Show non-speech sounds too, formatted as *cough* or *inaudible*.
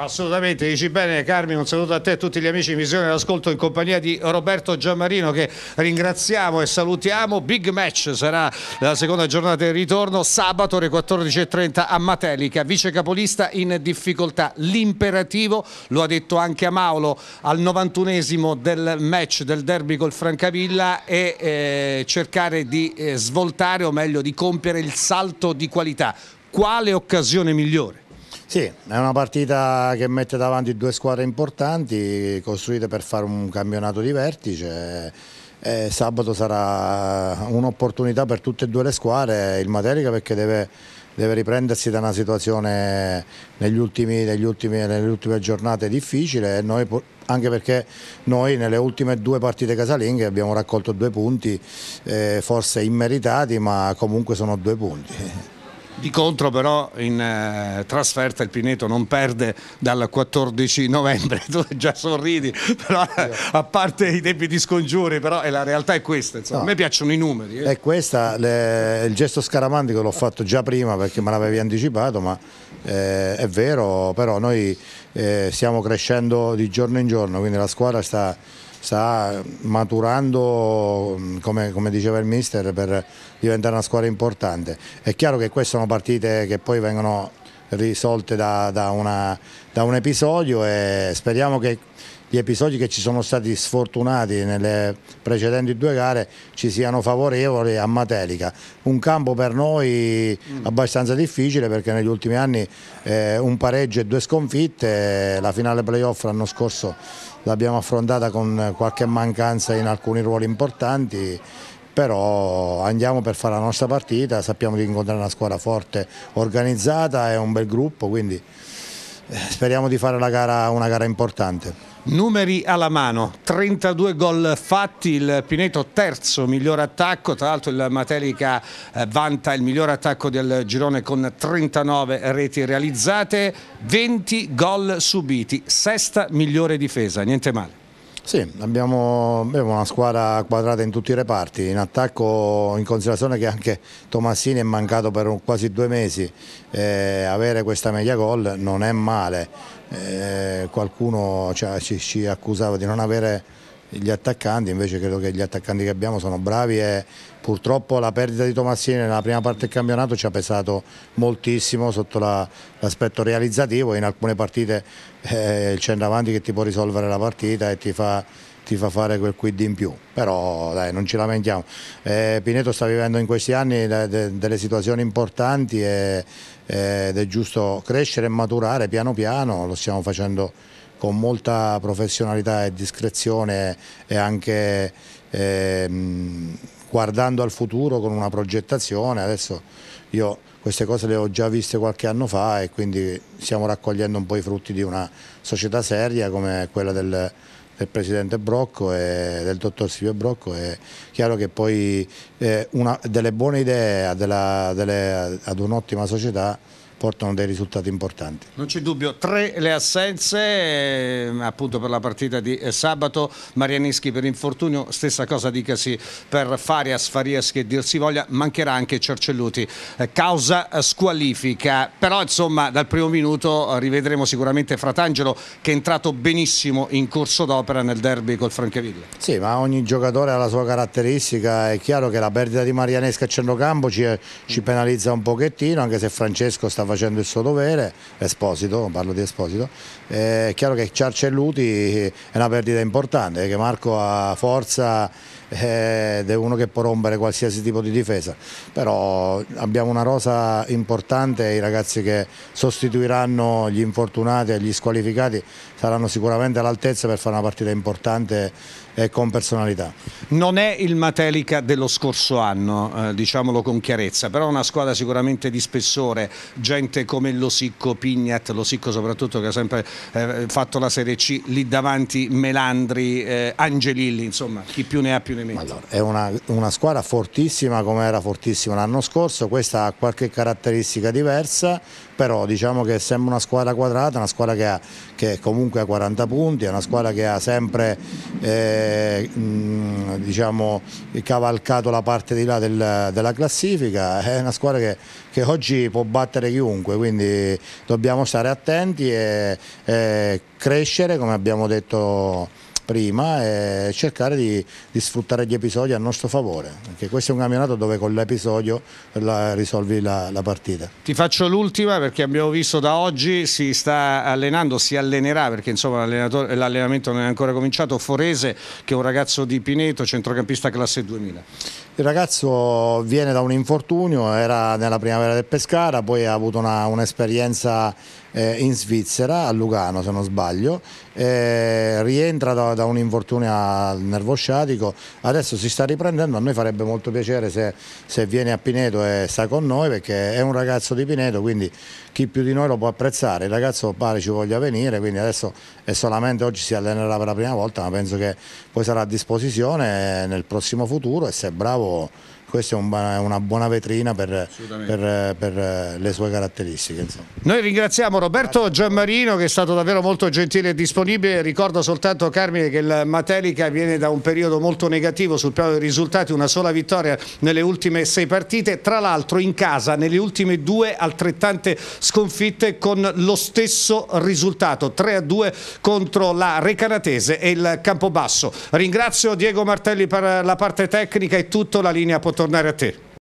Assolutamente, dici bene Carmine, un saluto a te e a tutti gli amici di Visione d'Ascolto in compagnia di Roberto Giammarino che ringraziamo e salutiamo. Big match sarà la seconda giornata di ritorno sabato alle 14.30 a Matelica, vice capolista in difficoltà. L'imperativo, lo ha detto anche a Maolo, al 91esimo del match del derby col Francavilla è eh, cercare di eh, svoltare o meglio di compiere il salto di qualità. Quale occasione migliore? Sì, è una partita che mette davanti due squadre importanti, costruite per fare un campionato di vertice. E sabato sarà un'opportunità per tutte e due le squadre, il Materica perché deve, deve riprendersi da una situazione negli ultimi, negli ultimi, nelle ultime giornate difficile e noi anche perché noi nelle ultime due partite casalinghe abbiamo raccolto due punti, eh, forse immeritati, ma comunque sono due punti. Di contro però in eh, trasferta il Pineto non perde dal 14 novembre, *laughs* tu già sorridi, però a parte i tempi di scongiuri, però eh, la realtà è questa, no. a me piacciono i numeri. Eh. È questa, le, il gesto scaramantico l'ho fatto già prima perché me l'avevi anticipato, ma eh, è vero, però noi eh, stiamo crescendo di giorno in giorno, quindi la squadra sta sta maturando, come, come, diceva il mister, per diventare una squadra importante. È chiaro che queste sono partite che poi vengono risolte da, da, una, da un episodio e speriamo che gli episodi che ci sono stati sfortunati nelle precedenti due gare ci siano favorevoli a Matelica. Un campo per noi mm. abbastanza difficile perché negli ultimi anni eh, un pareggio e due sconfitte, la finale playoff l'anno scorso l'abbiamo affrontata con qualche mancanza in alcuni ruoli importanti però andiamo per fare la nostra partita, sappiamo di incontrare una squadra forte, organizzata, è un bel gruppo, quindi eh, speriamo di fare gara, una gara importante. Numeri alla mano, 32 gol fatti, il Pineto terzo miglior attacco, tra l'altro il Matelica eh, vanta il miglior attacco del girone con 39 reti realizzate, 20 gol subiti, sesta migliore difesa, niente male. Sì, abbiamo, abbiamo, una squadra quadrata in tutti i reparti, in attacco in considerazione che anche Tomassini è mancato per un, quasi due mesi, eh, avere questa media gol non è male, eh, qualcuno cioè, ci, ci accusava di non avere gli attaccanti, invece credo che gli attaccanti che abbiamo sono bravi e purtroppo la perdita di Tomassini nella prima parte del campionato ci ha pesato moltissimo sotto l'aspetto la, realizzativo, in alcune partite eh, il avanti che ti può risolvere la partita e ti fa, ti fa fare quel quid in più, però dai, non ci lamentiamo. Eh, Pineto sta vivendo in questi anni de, de, delle situazioni importanti e, eh, ed è giusto crescere e maturare piano piano, lo stiamo facendo con molta professionalità e discrezione e anche ehm, guardando al futuro con una progettazione. Adesso io queste cose le ho già viste qualche anno fa e quindi stiamo raccogliendo un po' i frutti di una società seria come quella del, del presidente Brocco e del dottor Silvio Brocco è chiaro che poi eh, una, delle buone idee della, delle, ad un'ottima società portano dei risultati importanti. Non c'è dubbio, tre le assenze eh, appunto per la partita di eh, sabato, Marianischi per infortunio, stessa cosa dicasi per Farias, Farias che dir si voglia, mancherà anche Cercelluti, eh, causa eh, squalifica, però insomma dal primo minuto eh, rivedremo sicuramente Fratangelo che è entrato benissimo in corso d'opera nel derby col Francavilla. Sì, ma ogni giocatore ha la sua caratteristica, è chiaro che la perdita di Marianeschi a centrocampo ci, ci penalizza un pochettino, anche se Francesco sta facendo il suo dovere, Esposito, parlo di Esposito, è chiaro che Ciarcelluti è una perdita importante, che Marco ha forza eh, ed è uno che può rompere qualsiasi tipo di difesa, però abbiamo una rosa importante, i ragazzi che sostituiranno gli infortunati e gli squalificati saranno sicuramente all'altezza per fare una partita importante e con personalità. Non è il Matelica dello scorso anno, eh, diciamolo con chiarezza, però è una squadra sicuramente di spessore, già gente come Losicco, Pignat, Losicco soprattutto che ha sempre eh, fatto la Serie C, lì davanti Melandri, eh, Angelilli, insomma chi più ne ha più ne mette. Allora, è una, una squadra fortissima come era fortissima l'anno scorso, questa ha qualche caratteristica diversa, però diciamo che sembra una squadra quadrata, una squadra che, ha, che comunque ha 40 punti, è una squadra che ha sempre eh, mh, diciamo, cavalcato la parte di là del, della classifica, è una squadra che, che, oggi può battere chiunque, quindi dobbiamo stare attenti e, e crescere come abbiamo detto prima e cercare di, di, sfruttare gli episodi a nostro favore, perché questo è un campionato dove con l'episodio la, risolvi la, la, partita. Ti faccio l'ultima perché abbiamo visto da oggi si sta allenando, si allenerà perché insomma l'allenamento non è ancora cominciato, Forese che è un ragazzo di Pineto, centrocampista classe 2000. Il ragazzo viene da un infortunio, era nella primavera del Pescara, poi ha avuto un'esperienza eh, in Svizzera, a Lugano se non sbaglio, eh, rientra da, da, un infortunio al nervo sciatico, adesso si sta riprendendo, a noi farebbe molto piacere se, se, viene a Pineto e sta con noi perché è un ragazzo di Pineto, quindi chi più di noi lo può apprezzare, il ragazzo pare ci voglia venire, quindi adesso è solamente oggi si allenerà per la prima volta, ma penso che poi sarà a disposizione nel prossimo futuro e se è bravo questa è un, una buona vetrina per, per, per eh, le sue caratteristiche. Insomma. Noi ringraziamo Roberto Giammarino che è stato davvero molto gentile e disponibile, ricordo soltanto Carmine che il Matelica viene da un periodo molto negativo sul piano dei risultati, una sola vittoria nelle ultime sei partite, tra l'altro in casa nelle ultime due altrettante sconfitte con lo stesso risultato, 3-2 contro la Recanatese e il Campobasso. Ringrazio Diego Martelli per la parte tecnica e tutto la linea potenziale. tornar a ter.